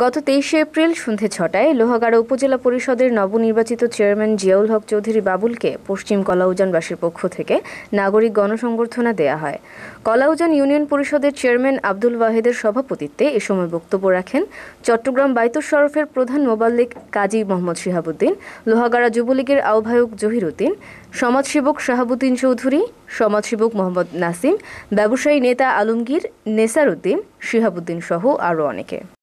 গত তেইশে এপ্রিল সন্ধে ছটায় লোহাগাড়া উপজেলা পরিষদের নবনির্বাচিত চেয়ারম্যান জিয়াউল হক চৌধুরী বাবুলকে পশ্চিম কলাউজানবাসীর পক্ষ থেকে নাগরিক গণসংবর্ধনা দেয়া হয় কলাউজান ইউনিয়ন পরিষদের চেয়ারম্যান আব্দুল ওয়াহেদের সভাপতিত্বে এ সময় বক্তব্য রাখেন চট্টগ্রাম বাইতুর শরফের প্রধান মোবাল্লিক কাজী মোহাম্মদ শিহাবুদ্দিন লোহাগাড়া যুবলীগের আহ্বায়ক জহিরুদ্দিন সমাজসেবক শাহাবুদ্দিন চৌধুরী সমাজসেবক মোহাম্মদ নাসিম ব্যবসায়ী নেতা আলমগীর নেসার উদ্দিন শিহাবুদ্দিন সহ আরও অনেকে